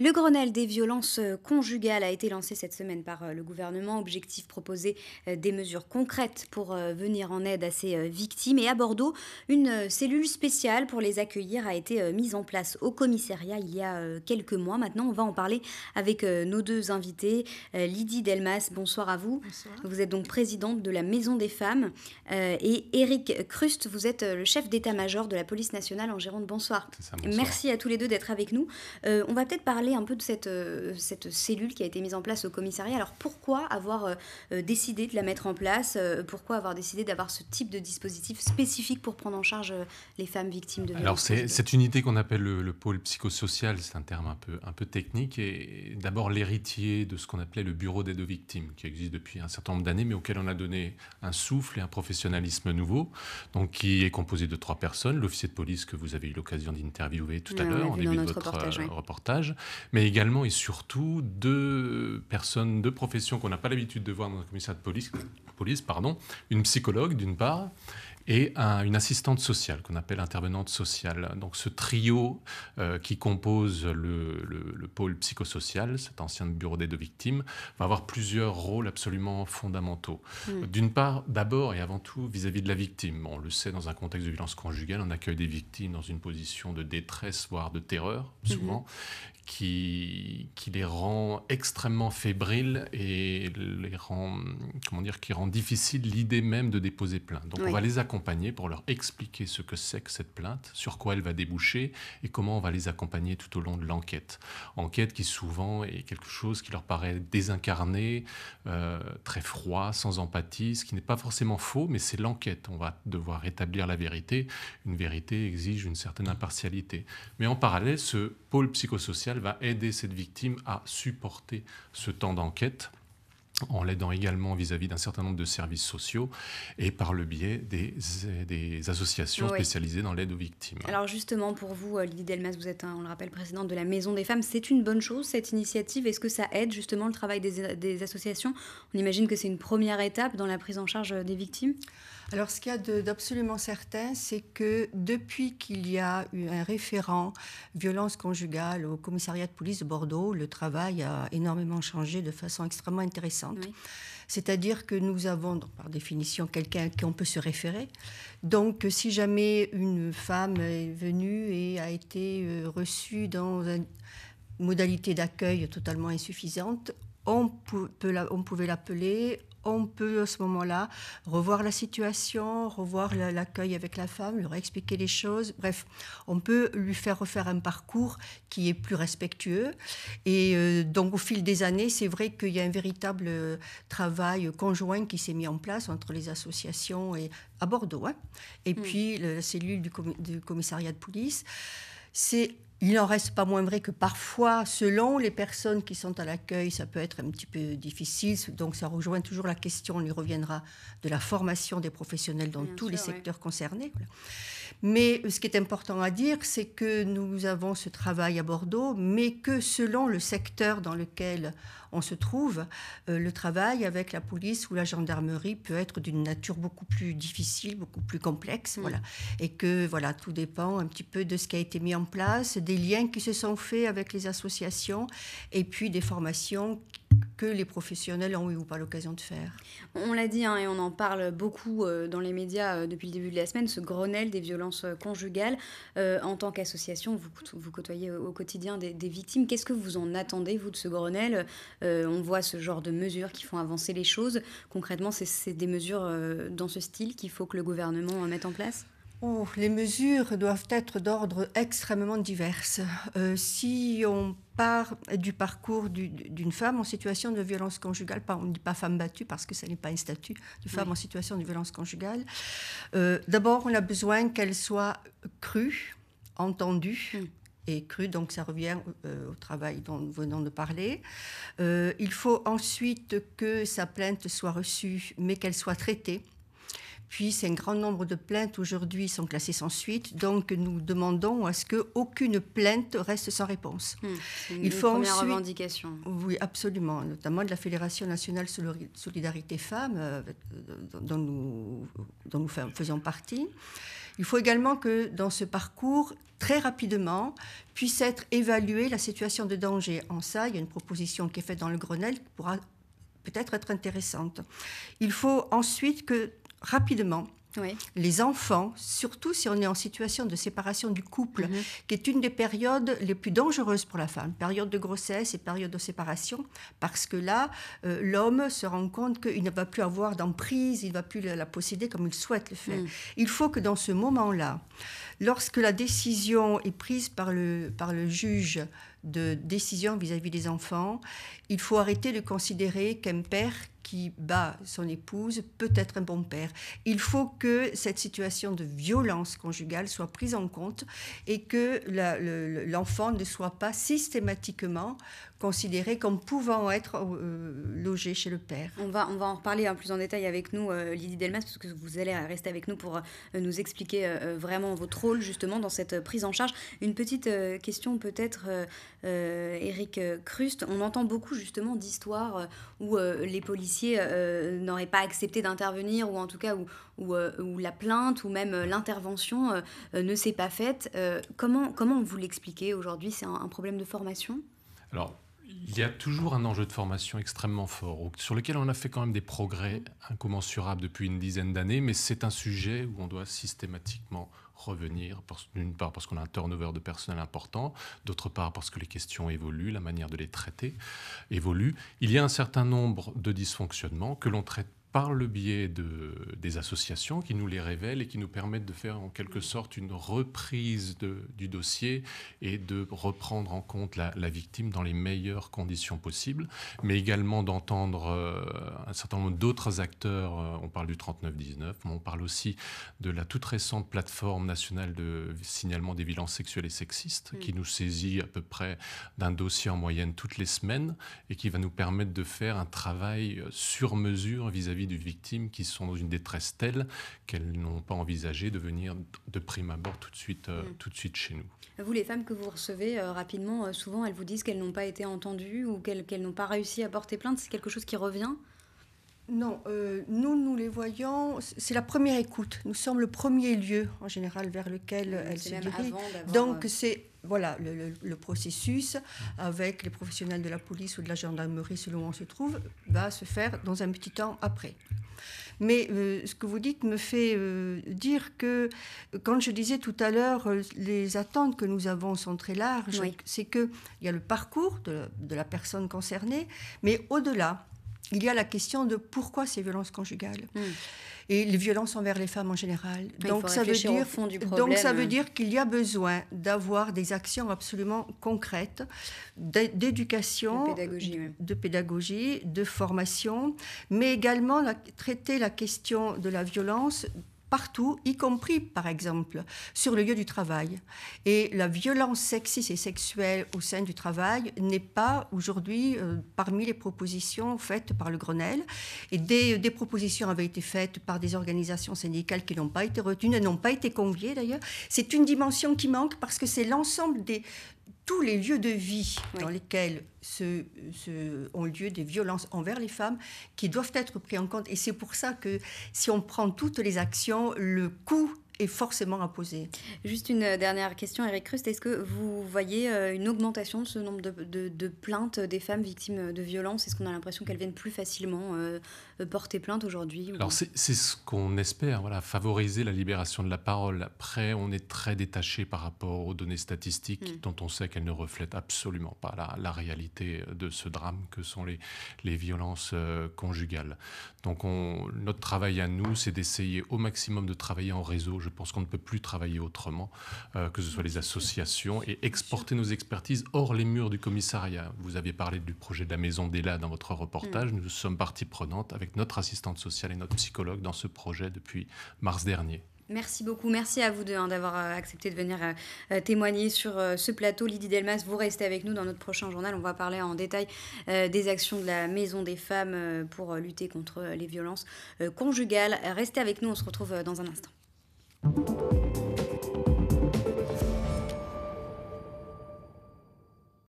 Le Grenelle des violences euh, conjugales a été lancé cette semaine par euh, le gouvernement. Objectif proposer euh, des mesures concrètes pour venir en aide à ces victimes. Et à Bordeaux, une cellule spéciale pour les accueillir a été mise en place au commissariat il y a quelques mois. Maintenant, on va en parler avec nos deux invités. Lydie Delmas, bonsoir à vous. Bonsoir. Vous êtes donc présidente de la Maison des femmes. Et Eric Krust, vous êtes le chef d'état-major de la police nationale en Gironde. Bonsoir. bonsoir. Merci à tous les deux d'être avec nous. On va peut-être parler un peu de cette, euh, cette cellule qui a été mise en place au commissariat. Alors pourquoi avoir euh, euh, décidé de la mettre en place Pourquoi avoir décidé d'avoir ce type de dispositif spécifique pour prendre en charge les femmes victimes de Alors c'est unité qu'on appelle le, pôle psychosocial, c'est un terme un peu, un peu technique, et d'abord l'héritier de ce qu'on appelait le bureau d'aide aux victimes, qui existe depuis un certain nombre d'années, mais auquel on a donné un souffle et un professionnalisme nouveau, donc qui est composé de trois personnes, l'officier de police que vous avez eu l'occasion d'interviewer tout à l'heure en début de votre reportage, mais également et surtout deux personnes, de profession qu'on n'a pas l'habitude de voir dans un commissariat de police, police pardon, une psychologue d'une part, et une assistante sociale qu'on appelle intervenante sociale. Donc ce trio euh, qui compose le, pôle psychosocial, cet ancien bureau des aux victimes, va avoir plusieurs rôles absolument fondamentaux. Hmm. D'une part, d'abord et avant tout vis-à-vis de la victime. On le sait, dans un contexte de violence conjugale, on accueille des victimes dans une position de détresse, voire de terreur, hmm. souvent, Qui, qui, les rend extrêmement fébriles et les rend, comment dire, qui rend difficile l'idée même de déposer plainte. Donc on va les accompagner pour leur expliquer ce que c'est que cette plainte, sur quoi elle va déboucher et comment on va les accompagner tout au long de l'enquête. Enquête qui souvent est quelque chose qui leur paraît désincarné, euh, très froid, sans empathie, ce qui n'est pas forcément faux, mais c'est l'enquête. On va devoir établir la vérité. Une vérité exige une certaine impartialité. Mais en parallèle, ce pôle psychosocial va aider cette victime à supporter ce temps d'enquête en l'aidant également vis-à-vis d'un certain nombre de services sociaux et par le biais des, associations spécialisées dans l'aide aux victimes. Alors justement, pour vous, euh, Lydie Delmas, vous êtes, on le rappelle, présidente de la Maison des femmes. C'est une bonne chose, cette initiative Est-ce que ça aide justement le travail des, des associations On imagine que c'est une première étape dans la prise en charge euh, des victimes alors, ce qu'il y a d'absolument certain, c'est que depuis qu'il y a eu un référent violence conjugale au commissariat de police de Bordeaux, le travail a énormément changé de façon extrêmement intéressante. C'est-à-dire que nous avons, par définition, quelqu'un à qui on peut se référer. Donc, euh, si jamais une femme est venue et a été euh, reçue dans une modalité d'accueil totalement insuffisante, on pouvait l'appeler, on peut à ce moment-là revoir la situation, revoir l'accueil avec la femme, lui expliquer les choses. Bref, on peut lui faire refaire un parcours qui est plus respectueux. Et euh, donc, au fil des années, c'est vrai qu'il y a un véritable euh, travail conjoint qui s'est mis en place entre les associations et, à Bordeaux, hein. et mm. puis la cellule du, du commissariat de police. C'est il n'en reste pas moins vrai que parfois, selon les personnes qui sont à l'accueil, ça peut être un petit peu difficile. Donc ça rejoint toujours la question, on y reviendra, de la formation des professionnels dans tous les secteurs concernés. Mais euh, ce qui est important à dire, c'est que nous avons ce travail à Bordeaux, mais que selon le secteur dans lequel on se trouve, euh, le travail avec la police ou la gendarmerie peut être d'une nature beaucoup plus difficile, beaucoup plus complexe, mm. voilà. Et que voilà, tout dépend un petit peu de ce qui a été mis en place, des liens qui se sont faits avec les associations, et puis des formations que les professionnels ont eu ou pas l'occasion de faire. On l'a dit hein, et on en parle beaucoup euh, dans les médias euh, depuis le début de la semaine, ce Grenelle des violences euh, conjugales. en tant qu'association, vous, côtoyez au quotidien des, des victimes. Qu'est-ce que vous en attendez, vous, de ce Grenelle On voit ce genre de mesures qui font avancer les choses. Concrètement, c'est des mesures dans ce style qu'il faut que le gouvernement mette en place les mesures doivent être d'ordre extrêmement diverses. Euh, si on part du parcours d'une femme en situation de violence conjugale, on ne dit pas femme battue parce que ce n'est pas un statut de femme en situation de violence conjugale, euh, d'abord on a besoin qu'elle soit crue, entendue. Hmm. Et crue, donc ça revient euh, au travail dont nous venons de parler. il faut ensuite que sa plainte soit reçue, mais qu'elle soit traitée puis, un grand nombre de plaintes aujourd'hui sont classées sans suite. Donc, nous demandons à ce qu'aucune plainte reste sans réponse. Hmm, une, Il faut première revendication. Oui, absolument. Notamment de la Fédération nationale Solidarité Femmes, euh, dont, nous, dont nous faisons partie. Il faut également que dans ce parcours, très rapidement, puisse être évaluée la situation de danger. En ça, il y a une proposition qui est faite dans le Grenelle qui pourra peut-être être intéressante. Il faut ensuite que rapidement. Les enfants, surtout si on est en situation de séparation du couple, mhm. qui est une des périodes les plus dangereuses pour la femme, période de grossesse et période de séparation, parce que là, euh, l'homme se rend compte qu'il ne va plus avoir d'emprise, il ne va plus la, posséder comme il souhaite le faire. Mhm. Il faut que dans ce moment-là, lorsque la décision est prise par le, par le juge de décision vis à -vis des enfants, il faut arrêter de considérer qu'un père qui bat son épouse peut être un bon père. Il faut que cette situation de violence conjugale soit prise en compte et que l'enfant ne soit pas systématiquement considéré comme pouvant être euh, logé chez le père. On va, on va en reparler en plus en détail avec nous, euh, Lydie Delmas, parce que vous allez rester avec nous pour euh, nous expliquer vraiment votre rôle justement dans cette prise en charge. Une petite question peut-être, Eric Krust On entend beaucoup justement d'histoires où les policiers euh, euh, n'aurait pas accepté d'intervenir, ou en tout cas où, où, euh, la plainte ou même l'intervention ne s'est pas faite. comment, comment vous l'expliquez aujourd'hui C'est un, problème de formation il y a toujours un enjeu de formation extrêmement fort, sur lequel on a fait quand même des progrès incommensurables depuis une dizaine d'années, mais c'est un sujet où on doit systématiquement revenir, d'une part parce qu'on a un turnover de personnel important, d'autre part parce que les questions évoluent, la manière de les traiter évolue. Il y a un certain nombre de dysfonctionnements que l'on traite par le biais de, des associations qui nous les révèlent et qui nous permettent de faire en quelque sorte une reprise du dossier et de reprendre en compte la, victime dans les meilleures conditions possibles, mais également d'entendre euh, un certain nombre d'autres acteurs. Euh, on parle du 3919, mais on parle aussi de la toute récente plateforme nationale de signalement des violences sexuelles et sexistes qui nous saisit à peu près d'un dossier en moyenne toutes les semaines et qui va nous permettre de faire un travail sur mesure vis-à-vis vis de victimes qui sont dans une détresse telle qu'elles n'ont pas envisagé de venir de prime abord tout de suite, euh, mm. tout de suite chez nous. Vous, les femmes que vous recevez euh, rapidement, euh, souvent elles vous disent qu'elles n'ont pas été entendues ou qu'elles n'ont pas réussi à porter plainte. C'est quelque chose qui revient non, euh, nous, nous les voyons, c'est la première écoute. Nous sommes le premier lieu, en général, vers lequel elle elles se dirige. Donc, euh, c'est voilà le, processus avec les professionnels de la police ou de la gendarmerie, selon où on se trouve, va se faire dans un petit temps après. Mais euh, ce que vous dites me fait dire que, quand je disais tout à l'heure, les attentes que nous avons sont très larges, c'est qu'il y a le parcours de la personne concernée, mais au-delà, il y a la question de pourquoi ces violences conjugales hmm. et les violences envers les femmes en général. donc, ça veut dire, fond du problème, donc ça veut hein. dire qu'il y a besoin d'avoir des actions absolument concrètes d'éducation, de pédagogie, de formation, mais également traiter la question de la violence partout, y compris, par exemple, sur le lieu du travail. Et la violence sexiste et sexuelle au sein du travail n'est pas aujourd'hui euh, parmi les propositions faites par le Grenelle. Et des, propositions avaient été faites par des organisations syndicales qui n'ont pas été retenues, n'ont pas été conviées d'ailleurs. C'est une dimension qui manque parce que c'est l'ensemble des tous les lieux de vie dans lesquels ont lieu des violences envers les femmes qui doivent être pris en compte. Et c'est pour ça que si on prend toutes les actions, le coût est forcément à poser. Juste une euh, dernière question, Eric Krust. Est-ce que vous voyez euh, une augmentation de ce nombre de, plaintes des femmes victimes de violences Est-ce qu'on a l'impression qu'elles viennent plus facilement euh, porter plainte aujourd'hui Alors c'est ce qu'on espère, voilà, favoriser la libération de la parole. Après, on est très détaché par rapport aux données statistiques mm. dont on sait qu'elles ne reflètent absolument pas la, réalité de ce drame que sont les, les violences conjugales. Donc notre travail à nous, c'est d'essayer au maximum de travailler en réseau. Je pense qu'on ne peut plus travailler autrement, euh, que ce soit les associations, et exporter nos expertises hors les murs du commissariat. Vous aviez parlé du projet de la maison d'Ella dans votre reportage. Mm. Nous sommes partie prenante avec notre assistante sociale et notre psychologue dans ce projet depuis mars dernier. Merci beaucoup, merci à vous deux hein, d'avoir euh, accepté de venir euh, euh, témoigner sur ce plateau. Lydie Delmas, vous restez avec nous dans notre prochain journal. On va parler en détail des actions de la Maison des femmes pour lutter contre les violences conjugales. Restez avec nous, on se retrouve dans un instant.